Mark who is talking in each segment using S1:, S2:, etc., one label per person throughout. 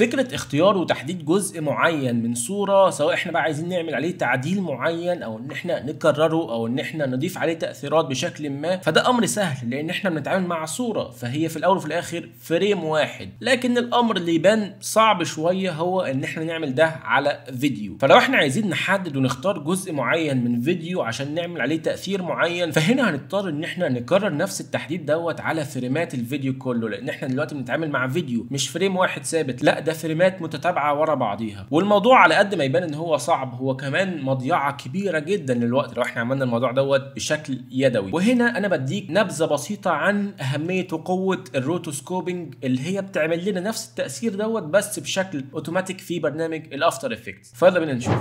S1: فكرة اختيار وتحديد جزء معين من صورة سواء احنا بقى عايزين نعمل عليه تعديل معين او ان احنا نكرره او ان احنا نضيف عليه تأثيرات بشكل ما فده امر سهل لان احنا بنتعامل مع صورة فهي في الاول وفي الاخر فريم واحد لكن الامر اللي يبان صعب شوية هو ان احنا نعمل ده على فيديو فلو احنا عايزين نحدد ونختار جزء معين من فيديو عشان نعمل عليه تأثير معين فهنا هنضطر ان احنا نكرر نفس التحديد دوت على فريمات الفيديو كله لان احنا دلوقتي بنتعامل مع فيديو مش فريم واحد ثابت لا ده ده فريمات متتابعه ورا بعضيها والموضوع على قد ما يبان ان هو صعب هو كمان مضيعه كبيره جدا للوقت لو احنا عملنا الموضوع دوت بشكل يدوي وهنا انا بديك نبذه بسيطه عن اهميه وقوه الروتوسكوبنج اللي هي بتعمل لنا نفس التاثير دوت بس بشكل اوتوماتيك في برنامج الافتر افكتس فيلا بينا نشوف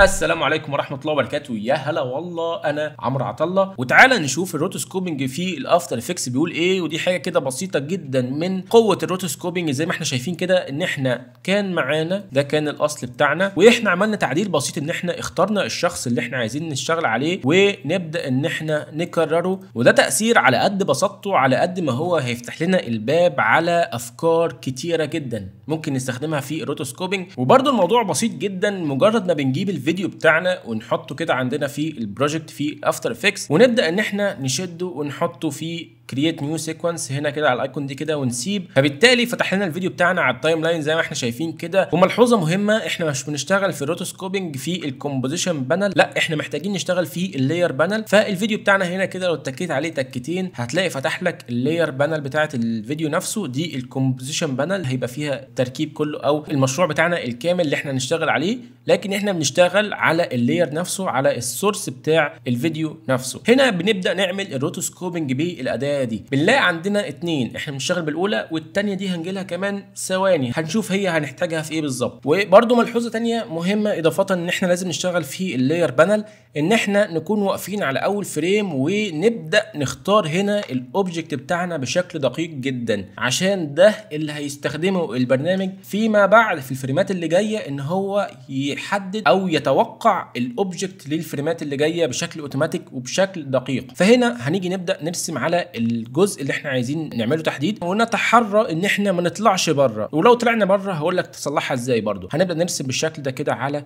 S1: السلام عليكم ورحمه الله وبركاته يا هلا والله انا عمرو عطله وتعالى نشوف الروتوسكوبنج في الافتر افكس بيقول ايه ودي حاجه كده بسيطه جدا من قوه الروتوسكوبنج زي ما احنا شايفين كده ان احنا كان معانا ده كان الاصل بتاعنا واحنا عملنا تعديل بسيط ان احنا اخترنا الشخص اللي احنا عايزين نشتغل عليه ونبدا ان احنا نكرره وده تاثير على قد بساطته على قد ما هو هيفتح لنا الباب على افكار كتيره جدا ممكن نستخدمها في الروتوسكوبنج وبرده الموضوع بسيط جدا مجرد ما بنجيب الفيديو الفيديو بتاعنا ونحطه كده عندنا في البروجكت في افتر افكس ونبدا ان احنا نشده ونحطه في كرييت نيو سيكونس هنا كده على الايكون دي كده ونسيب فبالتالي فتح لنا الفيديو بتاعنا على التايم لاين زي ما احنا شايفين كده وملحوظه مهمه احنا مش بنشتغل في الروتوسكوبنج في الكومبوزيشن بانل لا احنا محتاجين نشتغل في اللاير بانل فالفيديو بتاعنا هنا كده لو اتكيت عليه تكتين هتلاقي فتح لك اللاير بانل بتاعه الفيديو نفسه دي الكومبوزيشن بانل هيبقى فيها التركيب كله او المشروع بتاعنا الكامل اللي احنا هنشتغل عليه لكن احنا بنشتغل على اللاير نفسه على السورس بتاع الفيديو نفسه هنا بنبدا نعمل الروتوسكوبنج بالاداه الخناقه دي بنلاقي عندنا اتنين احنا بنشتغل بالاولى والتانيه دي هنجي لها كمان ثواني هنشوف هي هنحتاجها في ايه بالظبط وبرده ملحوظه تانيه مهمه اضافه ان احنا لازم نشتغل في اللاير بانل ان احنا نكون واقفين على اول فريم ونبدا نختار هنا الاوبجكت بتاعنا بشكل دقيق جدا عشان ده اللي هيستخدمه البرنامج فيما بعد في الفريمات اللي جايه ان هو يحدد او يتوقع الاوبجكت للفريمات اللي جايه بشكل اوتوماتيك وبشكل دقيق فهنا هنيجي نبدا نرسم على الجزء اللي احنا عايزين نعمله تحديد ونتحرى ان احنا ما نطلعش بره ولو طلعنا بره هقول لك تصلحها ازاي برضو هنبدا نرسم بالشكل ده كده على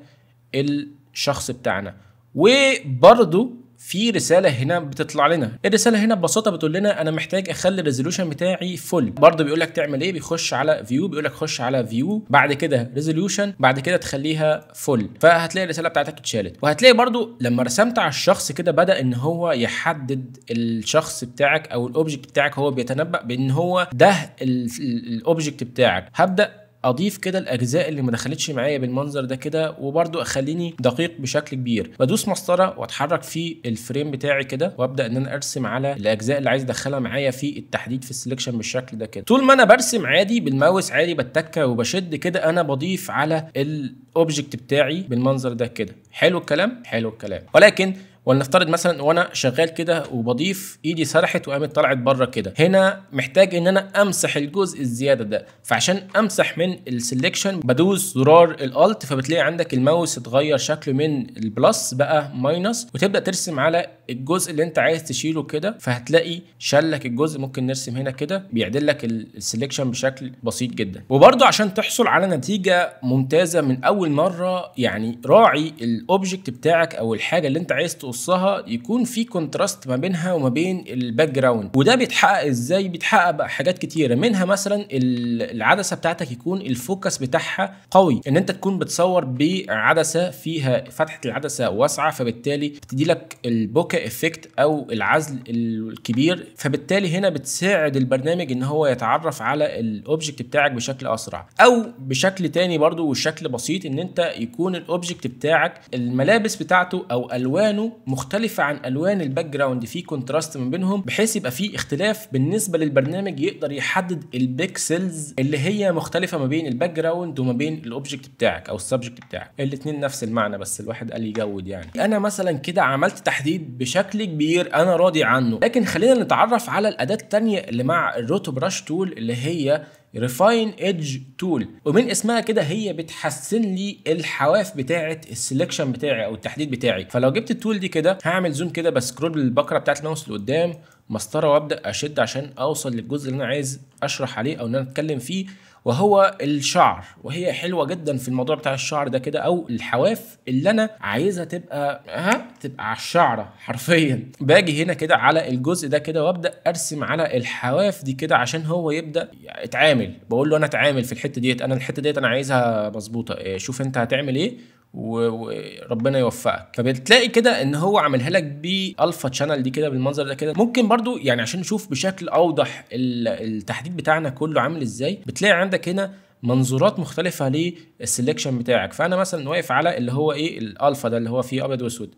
S1: الشخص بتاعنا وبرضو في رساله هنا بتطلع لنا إيه الرساله هنا ببساطه بتقول لنا انا محتاج اخلي الريزولوشن بتاعي فل برضه بيقول لك تعمل ايه بيخش على فيو بيقول لك خش على فيو بعد كده ريزولوشن بعد كده تخليها فل فهتلاقي الرساله بتاعتك اتشالت وهتلاقي برضه لما رسمت على الشخص كده بدا ان هو يحدد الشخص بتاعك او الاوبجكت بتاعك هو بيتنبأ بان هو ده الاوبجكت بتاعك هبدا اضيف كده الاجزاء اللي ما دخلتش معايا بالمنظر ده كده وبرده اخليني دقيق بشكل كبير بدوس مسطره واتحرك في الفريم بتاعي كده وابدا ان انا ارسم على الاجزاء اللي عايز ادخلها معايا في التحديد في السلكشن بالشكل ده كده طول ما انا برسم عادي بالماوس عادي بتكه وبشد كده انا بضيف على الاوبجكت بتاعي بالمنظر ده كده حلو الكلام حلو الكلام ولكن ولنفترض مثلا وانا شغال كده وبضيف ايدي سرحت وقامت طلعت بره كده هنا محتاج ان انا امسح الجزء الزياده ده فعشان امسح من السلكشن بدوس زرار الالت فبتلاقي عندك الماوس اتغير شكله من البلس بقى ماينس وتبدا ترسم على الجزء اللي انت عايز تشيله كده فهتلاقي شلك الجزء ممكن نرسم هنا كده بيعدل لك السلكشن بشكل بسيط جدا وبرده عشان تحصل على نتيجه ممتازه من اول مره يعني راعي الاوبجكت بتاعك او الحاجه اللي انت عايز تقصها يكون في كونتراست ما بينها وما بين الباك جراوند وده بيتحقق ازاي بيتحقق بقى حاجات كتيره منها مثلا العدسه بتاعتك يكون الفوكس بتاعها قوي ان انت تكون بتصور بعدسه فيها فتحه العدسه واسعه فبالتالي بتدي لك البوكه افكت او العزل الكبير فبالتالي هنا بتساعد البرنامج ان هو يتعرف على الاوبجكت بتاعك بشكل اسرع او بشكل تاني برضو وشكل بسيط ان انت يكون الاوبجكت بتاعك الملابس بتاعته او الوانه مختلفه عن الوان الباك جراوند في كونتراست من بينهم بحيث يبقى في اختلاف بالنسبه للبرنامج يقدر يحدد البيكسلز اللي هي مختلفه ما بين الباك جراوند وما بين الاوبجكت بتاعك او السبجكت بتاعك الاثنين نفس المعنى بس الواحد قال يجود يعني انا مثلا كده عملت تحديد بشكل كبير انا راضي عنه لكن خلينا نتعرف على الاداة التانية اللي مع الروتو براش تول اللي هي ريفاين ايدج تول ومن اسمها كده هي بتحسن لي الحواف بتاعه السلكشن بتاعي او التحديد بتاعي فلو جبت التول دي كده هعمل زوم كده بسكرول البكره بتاعه الماوس لقدام مسطره وابدا اشد عشان اوصل للجزء اللي انا عايز اشرح عليه او ان انا اتكلم فيه وهو الشعر وهي حلوه جدا في الموضوع بتاع الشعر ده كده او الحواف اللي انا عايزها تبقى ها تبقى على الشعره حرفيا باجي هنا كده على الجزء ده كده وابدا ارسم على الحواف دي كده عشان هو يبدا اتعامل بقول له انا اتعامل في الحته ديت انا الحته ديت انا عايزها مظبوطه إيه، شوف انت هتعمل ايه وربنا يوفقك فبتلاقي كده ان هو عاملها لك بالفا شانل دي كده بالمنظر ده كده ممكن برضو يعني عشان نشوف بشكل اوضح التحديد بتاعنا كله عامل ازاي بتلاقي عندك هنا منظورات مختلفة للسلكشن بتاعك فأنا مثلا واقف على اللي هو إيه الألفا ده اللي هو فيه أبيض وأسود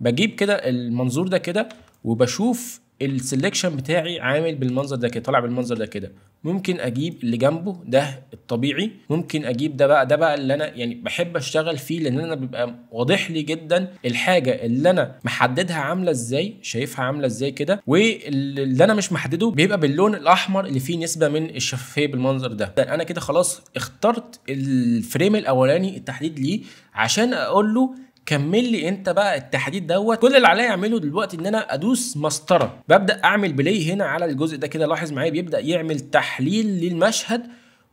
S1: بجيب كده المنظور ده كده وبشوف السلكشن بتاعي عامل بالمنظر ده كده طالع بالمنظر ده كده ممكن اجيب اللي جنبه ده الطبيعي ممكن اجيب ده بقى ده بقى اللي انا يعني بحب اشتغل فيه لان انا بيبقى واضح لي جدا الحاجه اللي انا محددها عامله ازاي شايفها عامله ازاي كده واللي انا مش محدده بيبقى باللون الاحمر اللي فيه نسبه من الشفافيه بالمنظر ده انا كده خلاص اخترت الفريم الاولاني التحديد ليه عشان اقول له كمل لي انت بقى التحديد دوت كل اللي عليا اعمله دلوقتي ان انا ادوس مسطره ببدا اعمل بلاي هنا على الجزء ده كده لاحظ معايا بيبدا يعمل تحليل للمشهد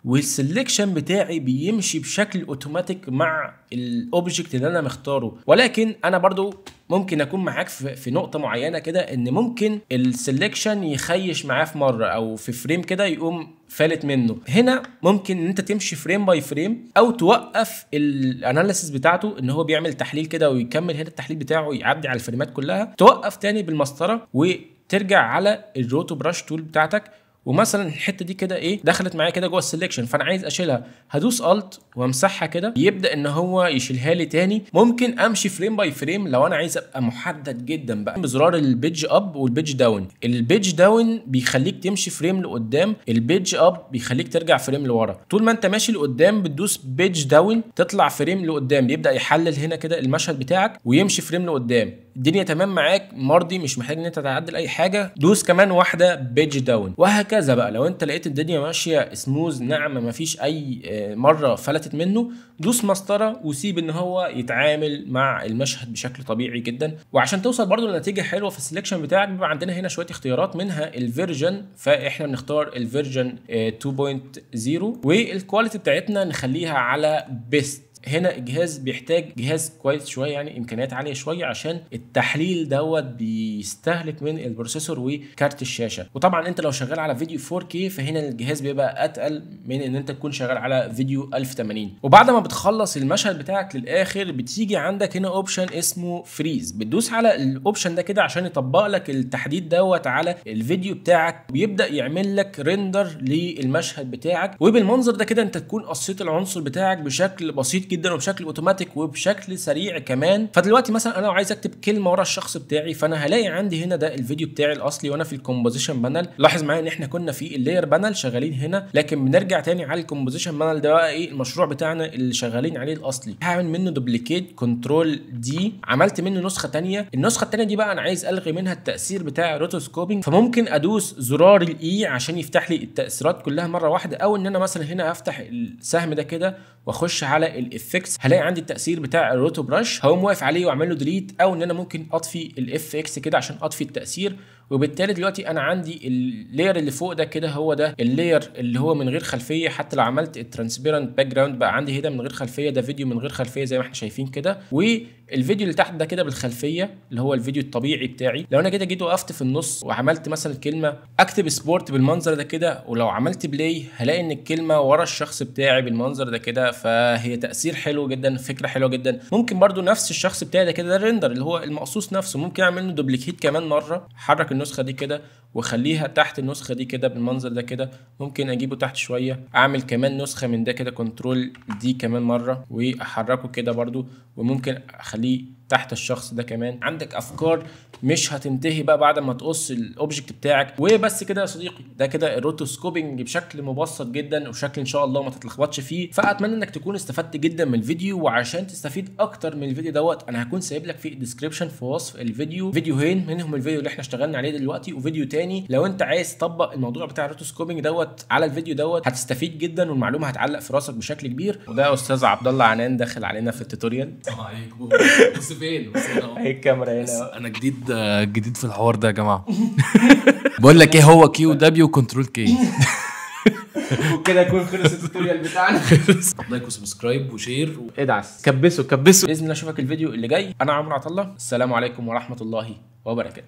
S1: والسلكشن بتاعي بيمشي بشكل اوتوماتيك مع الاوبجكت اللي انا مختاره ولكن انا برضو ممكن اكون معاك في نقطه معينه كده ان ممكن السلكشن يخيش معاه في مره او في فريم كده يقوم فالت منه هنا ممكن ان انت تمشي فريم باي فريم او توقف الاناليسيس بتاعته ان هو بيعمل تحليل كده ويكمل هنا التحليل بتاعه يعدي على الفريمات كلها توقف تاني بالمسطره وترجع على الروتو براش تول بتاعتك ومثلا الحته دي كده ايه دخلت معايا كده جوه السلكشن فانا عايز اشيلها هدوس الت وامسحها كده يبدا ان هو يشيلها لي تاني ممكن امشي فريم باي فريم لو انا عايز ابقى محدد جدا بقى بزرار البيج اب والبيج داون البيج داون بيخليك تمشي فريم لقدام البيج اب بيخليك ترجع فريم لورا طول ما انت ماشي لقدام بتدوس بيج داون تطلع فريم لقدام بيبدا يحلل هنا كده المشهد بتاعك ويمشي فريم لقدام الدنيا تمام معاك مرضي مش محتاج ان انت تعدل اي حاجه دوس كمان واحده بيج داون وهكذا وهكذا بقى لو انت لقيت الدنيا ماشيه سموز ما فيش اي آه، مره فلتت منه دوس مسطره وسيب ان هو يتعامل مع المشهد بشكل طبيعي جدا وعشان توصل برضو لنتيجه حلوه في السلكشن بتاعك بيبقى عندنا هنا شويه اختيارات منها الفيرجن فاحنا بنختار الفيرجن 2.0 آه، والكواليتي بتاعتنا نخليها على بيست هنا الجهاز بيحتاج جهاز كويس شويه يعني امكانيات عاليه شويه عشان التحليل دوت بيستهلك من البروسيسور وكارت الشاشه وطبعا انت لو شغال على فيديو 4K فهنا الجهاز بيبقى اتقل من ان انت تكون شغال على فيديو 1080 وبعد ما بتخلص المشهد بتاعك للاخر بتيجي عندك هنا اوبشن اسمه فريز بتدوس على الاوبشن ده كده عشان يطبق لك التحديد دوت على الفيديو بتاعك ويبدا يعمل لك ريندر للمشهد بتاعك وبالمنظر ده كده انت تكون قصيت العنصر بتاعك بشكل بسيط جدا وبشكل اوتوماتيك وبشكل سريع كمان فدلوقتي مثلا انا لو عايز اكتب كلمه ورا الشخص بتاعي فانا هلاقي عندي هنا ده الفيديو بتاعي الاصلي وانا في الكومبوزيشن بانل لاحظ معايا ان احنا كنا في اللاير بانل شغالين هنا لكن بنرجع تاني على الكومبوزيشن بانل ده بقى ايه المشروع بتاعنا اللي شغالين عليه الاصلي هعمل منه دوبليكيت كنترول دي عملت منه نسخه ثانيه النسخه الثانيه دي بقى انا عايز الغي منها التاثير بتاع روتوسكوبينج فممكن ادوس زرار الاي عشان يفتح لي التاثيرات كلها مره واحده او ان انا مثلا هنا افتح السهم ده كده واخش على الاف اكس هلاقي عندي التاثير بتاع الروتو برش هقوم واقف عليه واعمل له ديليت او ان انا ممكن اطفي الاف اكس كده عشان اطفي التاثير وبالتالي دلوقتي انا عندي اللير اللي فوق ده كده هو ده اللير اللي هو من غير خلفيه حتى لو عملت الترانسبيرنت باك جراوند بقى عندي هنا من غير خلفيه ده فيديو من غير خلفيه زي ما احنا شايفين كده والفيديو اللي تحت ده كده بالخلفيه اللي هو الفيديو الطبيعي بتاعي لو انا كده جيت وقفت في النص وعملت مثلا كلمه اكتب سبورت بالمنظر ده كده ولو عملت بلاي هلاقي ان الكلمه ورا الشخص بتاعي بالمنظر ده كده فهي تاثير حلو جدا فكره حلوه جدا ممكن برده نفس الشخص بتاعي ده كده ده الريندر اللي هو المقصوص نفسه ممكن اعمل له دوبليكيت كمان مره حرك النسخه دي كده واخليها تحت النسخه دي كده بالمنظر ده كده ممكن اجيبه تحت شويه اعمل كمان نسخه من ده كده كنترول دي كمان مره واحركه كده برده وممكن اخليه تحت الشخص ده كمان عندك افكار مش هتنتهي بقى بعد ما تقص الاوبجكت بتاعك وبس كده يا صديقي ده كده الروتوسكوبنج بشكل مبسط جدا وشكل ان شاء الله ما تتلخبطش فيه فاتمنى انك تكون استفدت جدا من الفيديو وعشان تستفيد اكتر من الفيديو دوت انا هكون سايب لك في الديسكربشن في وصف الفيديو فيديوهين منهم الفيديو اللي احنا اشتغلنا عليه دلوقتي وفيديو تاني لو انت عايز تطبق الموضوع بتاع الروتوسكوبنج دوت على الفيديو دوت هتستفيد جدا والمعلومه هتعلق في راسك بشكل كبير وده استاذ عبد الله عنان داخل علينا في التوتوريال السلام عليكم بص فين بص الكاميرا هنا انا جديد جديد في الحوار ده يا جماعه بقول لك ايه هو كيو دبليو كنترول كي وكده يكون خلص التوتوريال بتاعنا لايك وسبسكرايب وشير وادعس ادعس كبسوا كبسوا باذن الله اشوفك الفيديو اللي جاي انا عمرو عطله السلام عليكم ورحمه الله وبركاته